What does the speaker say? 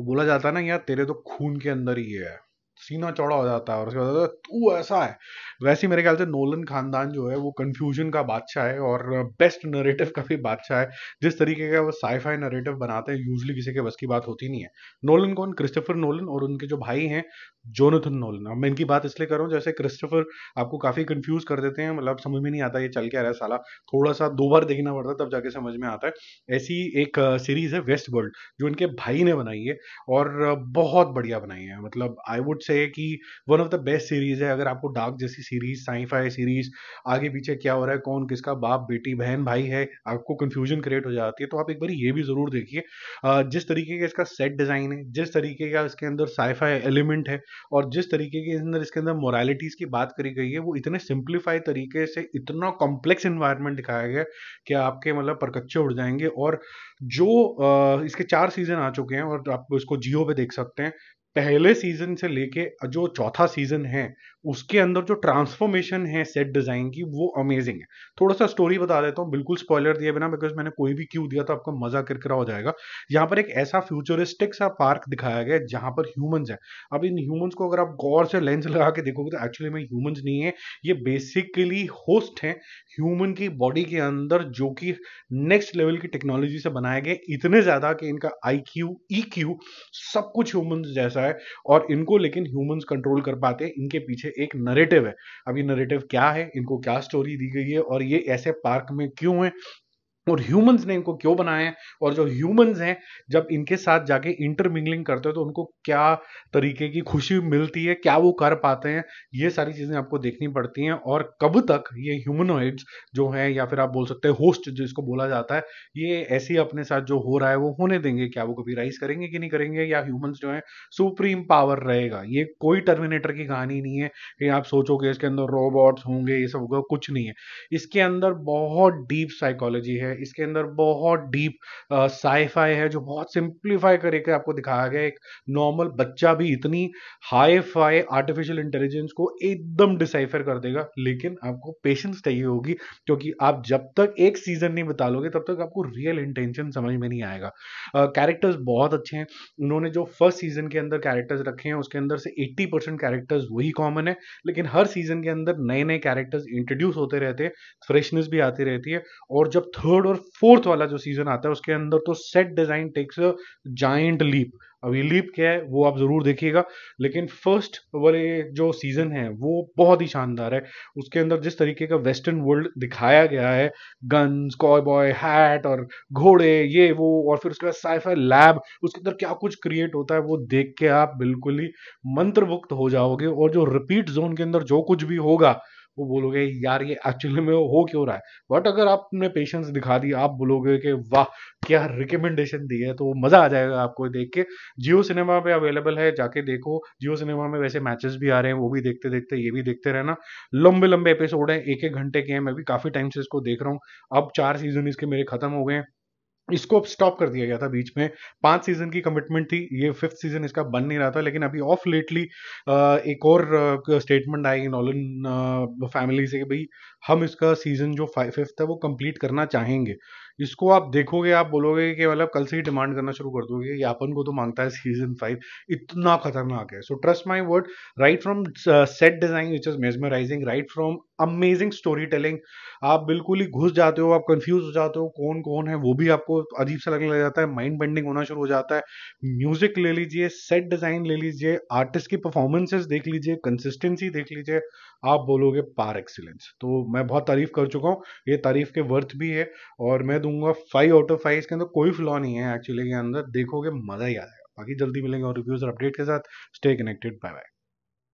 वो बोला जाता है ना यार तेरे तो खून के अंदर ही है सीना चौड़ा हो जाता है और उसके बाद तू ऐसा है वैसे मेरे ख्याल से नोलन खानदान जो है वो कन्फ्यूजन का बादशाह है और बेस्ट नरेटिव का भी बादशाह है जिस तरीके का वो साईफाई नरेटिव बनाते हैं यूजली किसी के बस की बात होती नहीं है नोलन कौन क्रिस्टोफर नोलन और उनके जो भाई हैं जोनथन नोलन अब मैं इनकी बात इसलिए कर रहा हूँ जैसे क्रिस्टोफर आपको काफ़ी कन्फ्यूज कर देते हैं मतलब समझ में नहीं आता ये चल क्या रहा है साला थोड़ा सा दो बार देखना पड़ता है तब जाके समझ में आता है ऐसी एक सीरीज़ है वेस्ट वर्ल्ड जो इनके भाई ने बनाई है और बहुत बढ़िया बनाई है मतलब आई वुड से कि one of the best series है अगर आपको डार्क जैसी सीरीज साइंफाई सीरीज आगे पीछे क्या हो रहा है कौन किसका बाप बेटी बहन भाई है आपको कंफ्यूजन क्रिएट हो जाती है तो आप एक बार ये भी जरूर देखिए जिस तरीके का इसका सेट डिजाइन है जिस तरीके का इसके अंदर साइफाई एलिमेंट है और जिस तरीके के अंदर इसके अंदर मोरालिटीज की बात करी गई है वो इतने सिंप्लीफाई तरीके से इतना कॉम्प्लेक्स इन्वायरमेंट दिखाया गया कि आपके मतलब परकच्चे उड़ जाएंगे और जो इसके चार सीजन आ चुके हैं और आप इसको जियो पे देख सकते हैं पहले सीजन से लेके जो चौथा सीजन है उसके अंदर जो ट्रांसफॉर्मेशन है सेट डिजाइन की वो अमेजिंग है थोड़ा सा स्टोरी बता देता हूँ बिल्कुल स्पॉइलर दिए बिना बिकॉज मैंने कोई भी क्यू दिया तो आपका मजा किरकिरा हो जाएगा यहाँ पर एक ऐसा फ्यूचरिस्टिक सा पार्क दिखाया गया है पर ह्यूमंस है अब इन ह्यूमंस को अगर आप गौर से लेंस लगा के देखोगे तो एक्चुअली में ह्यूमंस नहीं है ये बेसिकली होस्ट है ह्यूमन की बॉडी के अंदर जो कि नेक्स्ट लेवल की टेक्नोलॉजी से बनाए गए इतने ज्यादा कि इनका आई क्यू ई क्यू सब कुछ ह्यूमन जैसा ऐसा है और इनको लेकिन ह्यूमंस कंट्रोल कर पाते हैं इनके पीछे एक नरेटिव है अब ये नरेटिव क्या है इनको क्या स्टोरी दी गई है और ये ऐसे पार्क में क्यों है और ह्यूमंस ने इनको क्यों बनाया है और जो ह्यूमंस हैं जब इनके साथ जाके इंटरमिंगलिंग करते हैं तो उनको क्या तरीके की खुशी मिलती है क्या वो कर पाते हैं ये सारी चीज़ें आपको देखनी पड़ती हैं और कब तक ये ह्यूमनोइड्स जो हैं या फिर आप बोल सकते हैं होस्ट जो इसको बोला जाता है ये ऐसे ही अपने साथ जो हो रहा है वो होने देंगे क्या वो कभी राइज करेंगे कि नहीं करेंगे या ह्यूमन्स जो हैं सुप्रीम पावर रहेगा ये कोई टर्मिनेटर की कहानी नहीं है कि आप सोचोगे इसके अंदर रोबोट्स होंगे ये सब होगा कुछ नहीं है इसके अंदर बहुत डीप साइकोलॉजी है इसके अंदर बहुत डीप साईफाई है जो बहुत सिंप्लीफाई करके आपको दिखाया गया एक नॉर्मल बच्चा भी इतनी हाई फाई आर्टिफिशियल इंटेलिजेंस को एकदम डिसाइफर कर देगा लेकिन आपको पेशेंस चाहिए होगी क्योंकि आप जब तक एक सीजन नहीं बता लोगे तब तक आपको रियल इंटेंशन समझ में नहीं आएगा कैरेक्टर्स uh, बहुत अच्छे हैं उन्होंने जो फर्स्ट सीजन के अंदर कैरेक्टर्स रखे हैं उसके अंदर से 80 परसेंट कैरेक्टर्स वही कॉमन है लेकिन हर सीजन के अंदर नए नए कैरेक्टर्स इंट्रोड्यूस होते रहते हैं फ्रेशनेस भी आती रहती है और जब थर्ड थर्ड और फोर्थ वाला जो सीजन आता है उसके अंदर तो set design takes giant leap अब ये लीप क्या है वो आप जरूर देखिएगा लेकिन फर्स्ट वाले जो सीजन है वो बहुत ही शानदार है उसके अंदर जिस तरीके का वेस्टर्न वर्ल्ड दिखाया गया है गन्स कॉय बॉय हैट और घोड़े ये वो और फिर उसके बाद साइफर लैब उसके अंदर क्या कुछ क्रिएट होता है वो देख के आप बिल्कुल ही मंत्रमुक्त हो जाओगे और जो रिपीट जोन के अंदर जो कुछ भी होगा वो बोलोगे यार ये एक्चुअली में हो क्यों रहा है बट अगर आपने पेशेंस दिखा दी आप बोलोगे कि वाह क्या रिकमेंडेशन दी है तो मज़ा आ जाएगा आपको देख के जियो सिनेमा पे अवेलेबल है जाके देखो जियो सिनेमा में वैसे मैचेस भी आ रहे हैं वो भी देखते देखते ये भी देखते रहना लंबे लंबे एपिसोड हैं एक एक घंटे के हैं मैं भी काफ़ी टाइम से इसको देख रहा हूँ अब चार सीजन इसके मेरे ख़त्म हो गए हैं इसको स्टॉप कर दिया गया था बीच में पांच सीजन की कमिटमेंट थी ये फिफ्थ सीजन इसका बन नहीं रहा था लेकिन अभी ऑफ लेटली एक और स्टेटमेंट आई नॉलन फैमिली से कि भाई हम इसका सीजन जो फिफ्थ है वो कंप्लीट करना चाहेंगे इसको आप देखोगे आप बोलोगे कि मतलब कल से ही डिमांड करना शुरू कर दोगे ये अपन को तो मांगता है सीजन फाइव इतना खतरनाक है so trust my word right from set design which is mesmerising right from amazing story telling आप बिल्कुल ही घुस जाते हो आप कंफ्यूज हो जाते हो कौन कौन है वो भी आपको अजीब सा लगने लग जाता है माइंड बेंडिंग होना शुरू हो जाता है म्यूजिक ले लीजिए सेट डिजाइन ले लीजिए आर्टिस्ट की परफॉर्मेंसेस देख लीजिए कंसिस्टेंसी देख लीजिए आप बोलोगे पार एक्सीलेंस तो मैं बहुत तारीफ कर चुका हूँ ये तारीफ के वर्थ भी है और मैं दूंगा फाइव आउट ऑफ फाइव इसके अंदर कोई फ्लॉ नहीं है एक्चुअली के अंदर देखोगे मजा ही आ जाएगा बाकी जल्दी मिलेंगे और रिव्यूज और अपडेट के साथ स्टे कनेक्टेड बाय बाय